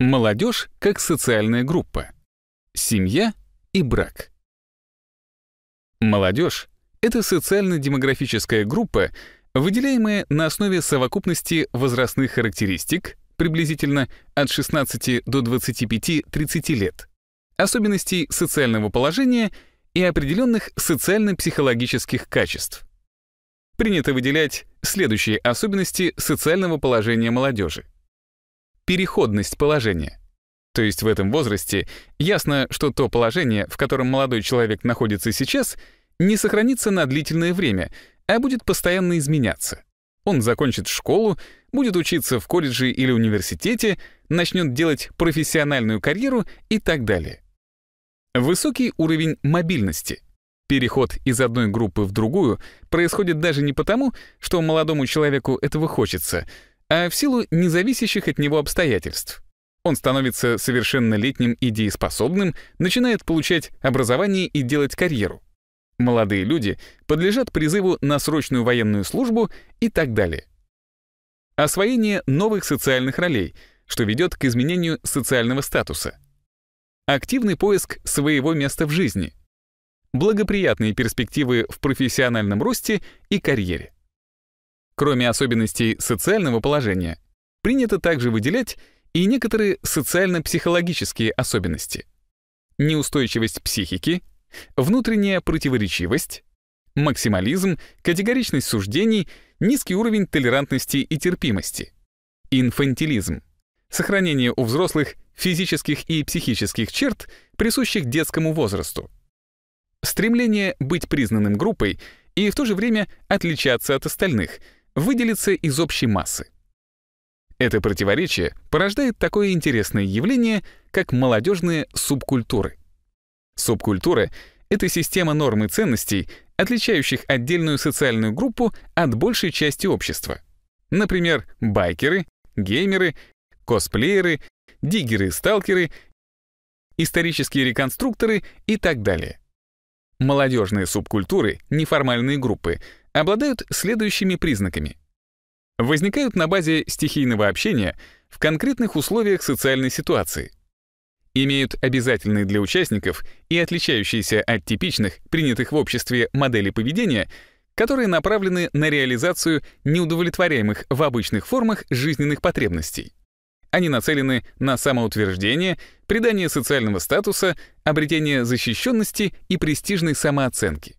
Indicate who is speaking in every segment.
Speaker 1: Молодежь как социальная группа. Семья и брак. Молодежь — это социально-демографическая группа, выделяемая на основе совокупности возрастных характеристик приблизительно от 16 до 25-30 лет, особенностей социального положения и определенных социально-психологических качеств. Принято выделять следующие особенности социального положения молодежи переходность положения. То есть в этом возрасте ясно, что то положение, в котором молодой человек находится сейчас, не сохранится на длительное время, а будет постоянно изменяться. Он закончит школу, будет учиться в колледже или университете, начнет делать профессиональную карьеру и так далее. Высокий уровень мобильности. Переход из одной группы в другую происходит даже не потому, что молодому человеку этого хочется — а в силу независящих от него обстоятельств. Он становится совершеннолетним и дееспособным, начинает получать образование и делать карьеру. Молодые люди подлежат призыву на срочную военную службу и так далее. Освоение новых социальных ролей, что ведет к изменению социального статуса. Активный поиск своего места в жизни. Благоприятные перспективы в профессиональном росте и карьере. Кроме особенностей социального положения, принято также выделять и некоторые социально-психологические особенности. Неустойчивость психики, внутренняя противоречивость, максимализм, категоричность суждений, низкий уровень толерантности и терпимости, инфантилизм, сохранение у взрослых физических и психических черт, присущих детскому возрасту, стремление быть признанным группой и в то же время отличаться от остальных — выделиться из общей массы. Это противоречие порождает такое интересное явление, как молодежные субкультуры. Субкультура — это система норм и ценностей, отличающих отдельную социальную группу от большей части общества. Например, байкеры, геймеры, косплееры, диггеры-сталкеры, исторические реконструкторы и так далее. Молодежные субкультуры, неформальные группы, обладают следующими признаками. Возникают на базе стихийного общения в конкретных условиях социальной ситуации. Имеют обязательные для участников и отличающиеся от типичных, принятых в обществе моделей поведения, которые направлены на реализацию неудовлетворяемых в обычных формах жизненных потребностей. Они нацелены на самоутверждение, придание социального статуса, обретение защищенности и престижной самооценки.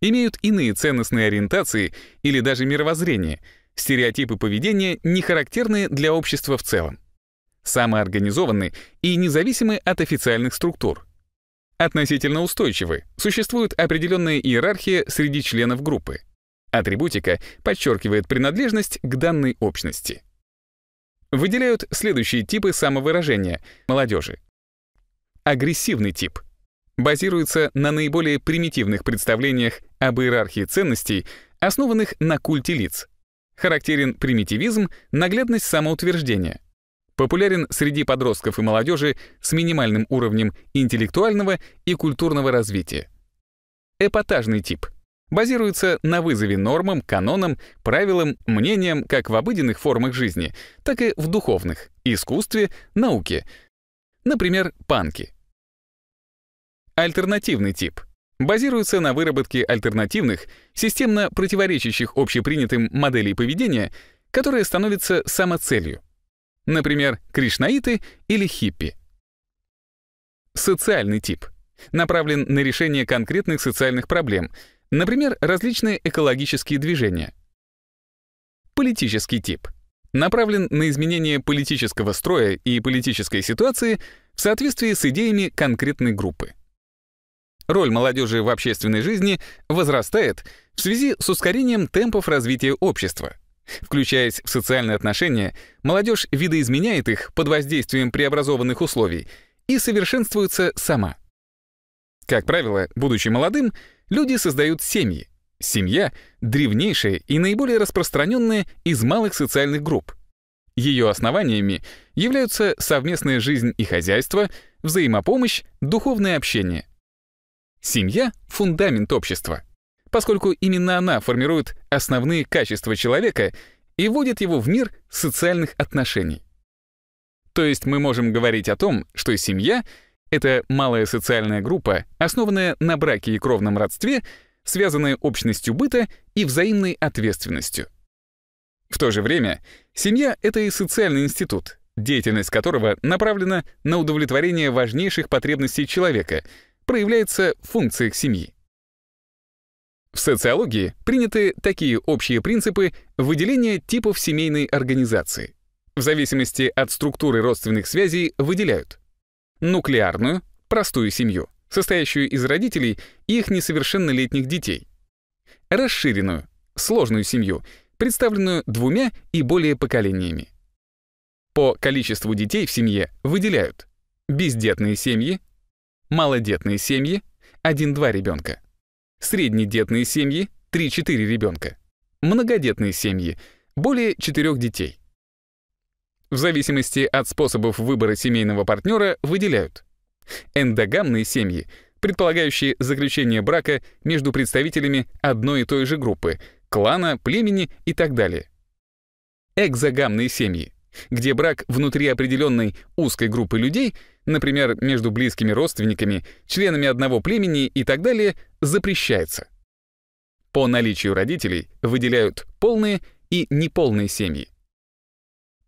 Speaker 1: Имеют иные ценностные ориентации или даже мировоззрение, стереотипы поведения, не характерные для общества в целом. Самоорганизованы и независимы от официальных структур. Относительно устойчивы, существует определенная иерархия среди членов группы. Атрибутика подчеркивает принадлежность к данной общности выделяют следующие типы самовыражения молодежи. Агрессивный тип базируется на наиболее примитивных представлениях об иерархии ценностей, основанных на культе лиц. Характерен примитивизм, наглядность самоутверждения. Популярен среди подростков и молодежи с минимальным уровнем интеллектуального и культурного развития. Эпатажный тип базируется на вызове нормам, канонам, правилам, мнениям как в обыденных формах жизни, так и в духовных, искусстве, науке. Например, панки. Альтернативный тип — базируется на выработке альтернативных, системно противоречащих общепринятым моделей поведения, которые становятся самоцелью. Например, кришнаиты или хиппи. Социальный тип направлен на решение конкретных социальных проблем, Например, различные экологические движения. Политический тип. Направлен на изменение политического строя и политической ситуации в соответствии с идеями конкретной группы. Роль молодежи в общественной жизни возрастает в связи с ускорением темпов развития общества. Включаясь в социальные отношения, молодежь видоизменяет их под воздействием преобразованных условий и совершенствуется сама. Как правило, будучи молодым, люди создают семьи. Семья — древнейшая и наиболее распространенная из малых социальных групп. Ее основаниями являются совместная жизнь и хозяйство, взаимопомощь, духовное общение. Семья — фундамент общества, поскольку именно она формирует основные качества человека и вводит его в мир социальных отношений. То есть мы можем говорить о том, что семья — это малая социальная группа, основанная на браке и кровном родстве, связанная общностью быта и взаимной ответственностью. В то же время семья — это и социальный институт, деятельность которого направлена на удовлетворение важнейших потребностей человека, проявляется в функциях семьи. В социологии приняты такие общие принципы выделения типов семейной организации. В зависимости от структуры родственных связей выделяют нуклеарную, простую семью, состоящую из родителей и их несовершеннолетних детей. Расширенную, сложную семью, представленную двумя и более поколениями. По количеству детей в семье выделяют бездетные семьи, малодетные семьи, 1-2 ребенка, среднедетные семьи, 3-4 ребенка, многодетные семьи, более 4 детей. В зависимости от способов выбора семейного партнера выделяют эндогамные семьи, предполагающие заключение брака между представителями одной и той же группы, клана, племени и так далее. Экзогамные семьи, где брак внутри определенной узкой группы людей, например, между близкими родственниками, членами одного племени и так далее, запрещается. По наличию родителей выделяют полные и неполные семьи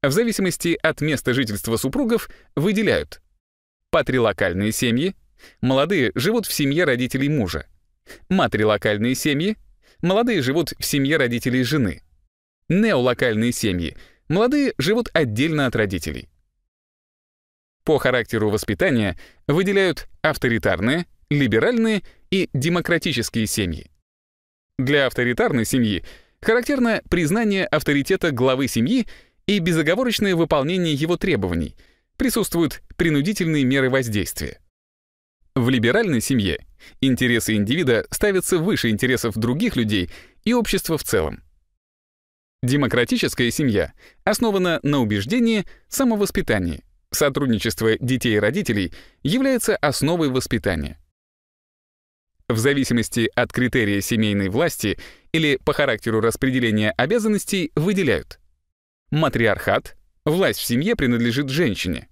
Speaker 1: в зависимости от места жительства супругов выделяют патрилокальные семьи, молодые живут в семье родителей мужа, матрилокальные семьи, молодые живут в семье родителей жены, неолокальные семьи, молодые живут отдельно от родителей. По характеру воспитания выделяют авторитарные, либеральные и демократические семьи. Для авторитарной семьи характерно признание авторитета главы семьи и безоговорочное выполнение его требований. Присутствуют принудительные меры воздействия. В либеральной семье интересы индивида ставятся выше интересов других людей и общества в целом. Демократическая семья основана на убеждении самовоспитании. Сотрудничество детей и родителей является основой воспитания. В зависимости от критерия семейной власти или по характеру распределения обязанностей выделяют Матриархат — власть в семье принадлежит женщине.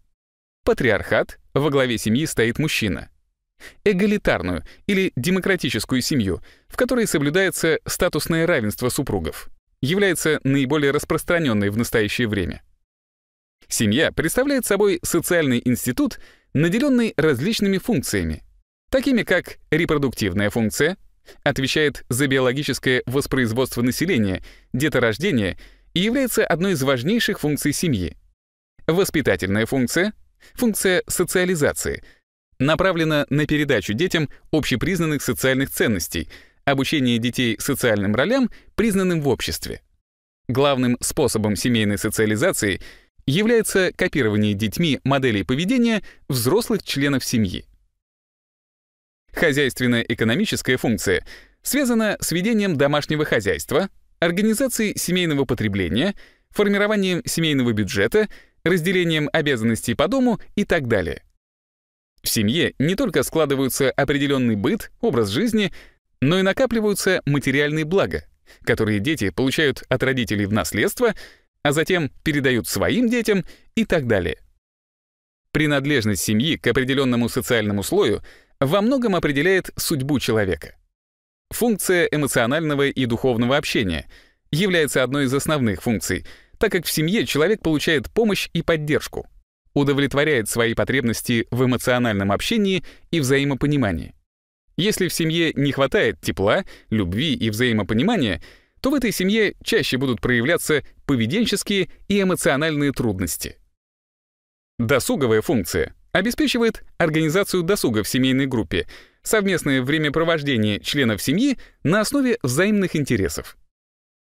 Speaker 1: Патриархат — во главе семьи стоит мужчина. Эгалитарную или демократическую семью, в которой соблюдается статусное равенство супругов, является наиболее распространенной в настоящее время. Семья представляет собой социальный институт, наделенный различными функциями, такими как репродуктивная функция, отвечает за биологическое воспроизводство населения, деторождение и является одной из важнейших функций семьи. Воспитательная функция, функция социализации, направлена на передачу детям общепризнанных социальных ценностей, обучение детей социальным ролям, признанным в обществе. Главным способом семейной социализации является копирование детьми моделей поведения взрослых членов семьи. Хозяйственная экономическая функция связана с ведением домашнего хозяйства — организацией семейного потребления, формированием семейного бюджета, разделением обязанностей по дому и так далее. В семье не только складываются определенный быт, образ жизни, но и накапливаются материальные блага, которые дети получают от родителей в наследство, а затем передают своим детям и так далее. Принадлежность семьи к определенному социальному слою во многом определяет судьбу человека — Функция эмоционального и духовного общения является одной из основных функций, так как в семье человек получает помощь и поддержку, удовлетворяет свои потребности в эмоциональном общении и взаимопонимании. Если в семье не хватает тепла, любви и взаимопонимания, то в этой семье чаще будут проявляться поведенческие и эмоциональные трудности. Досуговая функция обеспечивает организацию досуга в семейной группе — совместное времяпровождение членов семьи на основе взаимных интересов.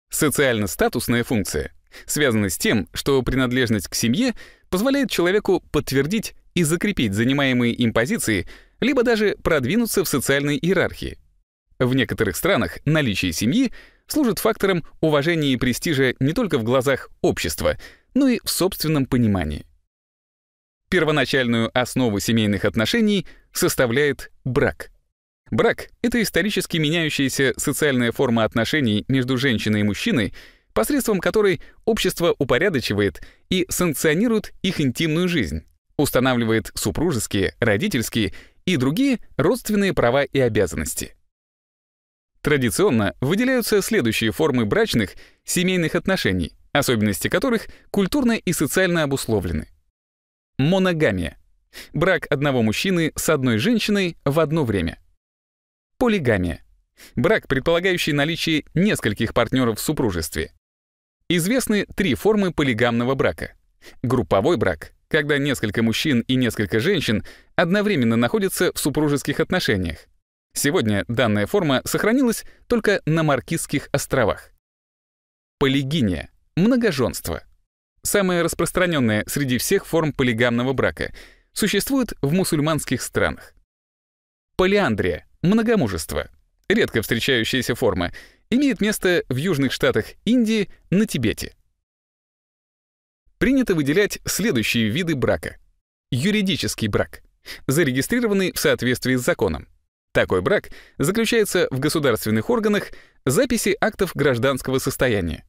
Speaker 1: Социально-статусная функция связана с тем, что принадлежность к семье позволяет человеку подтвердить и закрепить занимаемые им позиции, либо даже продвинуться в социальной иерархии. В некоторых странах наличие семьи служит фактором уважения и престижа не только в глазах общества, но и в собственном понимании. Первоначальную основу семейных отношений составляет брак. Брак — это исторически меняющаяся социальная форма отношений между женщиной и мужчиной, посредством которой общество упорядочивает и санкционирует их интимную жизнь, устанавливает супружеские, родительские и другие родственные права и обязанности. Традиционно выделяются следующие формы брачных, семейных отношений, особенности которых культурно и социально обусловлены. Моногамия Брак одного мужчины с одной женщиной в одно время. Полигамия. Брак, предполагающий наличие нескольких партнеров в супружестве. Известны три формы полигамного брака. Групповой брак, когда несколько мужчин и несколько женщин одновременно находятся в супружеских отношениях. Сегодня данная форма сохранилась только на Маркизских островах. Полигиния — многоженство. Самая распространенная среди всех форм полигамного брака — существует в мусульманских странах. Полиандрия — многомужество, редко встречающаяся форма, имеет место в южных штатах Индии на Тибете. Принято выделять следующие виды брака. Юридический брак, зарегистрированный в соответствии с законом. Такой брак заключается в государственных органах записи актов гражданского состояния.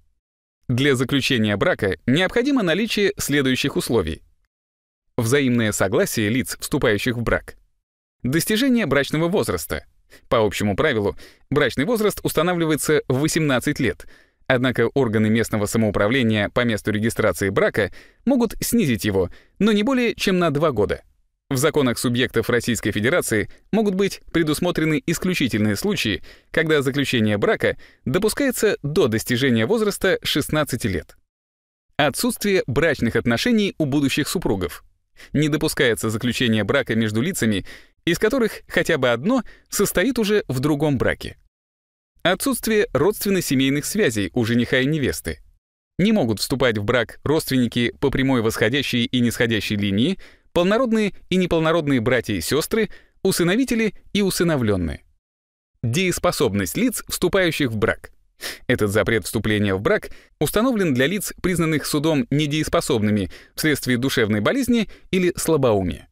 Speaker 1: Для заключения брака необходимо наличие следующих условий взаимное согласие лиц, вступающих в брак, достижение брачного возраста. По общему правилу, брачный возраст устанавливается в 18 лет, однако органы местного самоуправления по месту регистрации брака могут снизить его, но не более чем на 2 года. В законах субъектов Российской Федерации могут быть предусмотрены исключительные случаи, когда заключение брака допускается до достижения возраста 16 лет. Отсутствие брачных отношений у будущих супругов не допускается заключение брака между лицами, из которых хотя бы одно состоит уже в другом браке. Отсутствие родственно-семейных связей у жениха и невесты. Не могут вступать в брак родственники по прямой восходящей и нисходящей линии, полнородные и неполнородные братья и сестры, усыновители и усыновленные. Дееспособность лиц, вступающих в брак — этот запрет вступления в брак установлен для лиц, признанных судом недееспособными вследствие душевной болезни или слабоумия.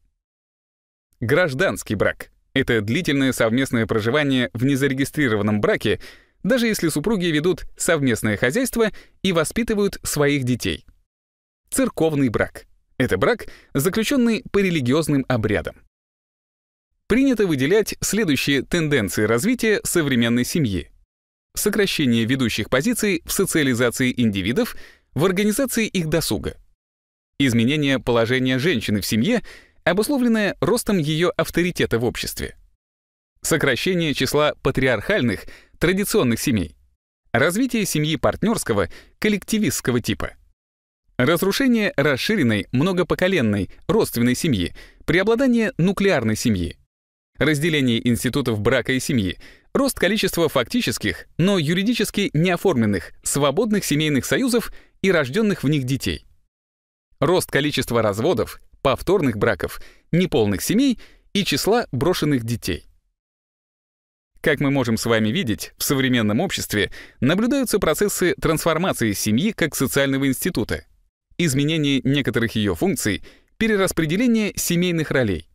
Speaker 1: Гражданский брак — это длительное совместное проживание в незарегистрированном браке, даже если супруги ведут совместное хозяйство и воспитывают своих детей. Церковный брак — это брак, заключенный по религиозным обрядам. Принято выделять следующие тенденции развития современной семьи — сокращение ведущих позиций в социализации индивидов, в организации их досуга. Изменение положения женщины в семье, обусловленное ростом ее авторитета в обществе. Сокращение числа патриархальных, традиционных семей. Развитие семьи партнерского, коллективистского типа. Разрушение расширенной, многопоколенной, родственной семьи, преобладание нуклеарной семьи, разделение институтов брака и семьи, Рост количества фактических, но юридически неоформленных, свободных семейных союзов и рожденных в них детей. Рост количества разводов, повторных браков, неполных семей и числа брошенных детей. Как мы можем с вами видеть, в современном обществе наблюдаются процессы трансформации семьи как социального института, изменение некоторых ее функций, перераспределение семейных ролей.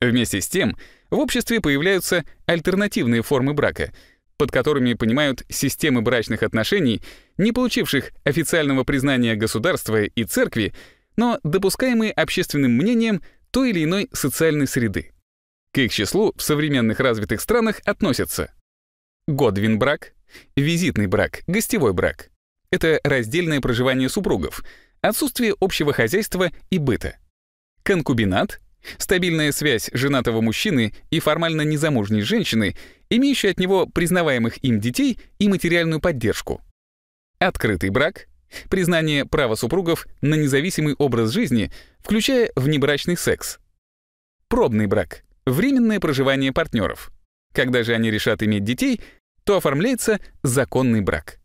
Speaker 1: Вместе с тем, в обществе появляются альтернативные формы брака, под которыми понимают системы брачных отношений, не получивших официального признания государства и церкви, но допускаемые общественным мнением той или иной социальной среды. К их числу в современных развитых странах относятся Годвин-брак, визитный брак, гостевой брак. Это раздельное проживание супругов, отсутствие общего хозяйства и быта. Конкубинат Стабильная связь женатого мужчины и формально незамужней женщины, имеющей от него признаваемых им детей и материальную поддержку. Открытый брак, признание права супругов на независимый образ жизни, включая внебрачный секс. Пробный брак, временное проживание партнеров. Когда же они решат иметь детей, то оформляется законный брак.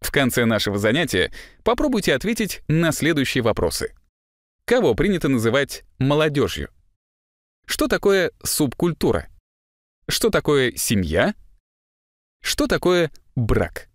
Speaker 1: В конце нашего занятия попробуйте ответить на следующие вопросы кого принято называть молодежью. Что такое субкультура? Что такое семья? Что такое брак?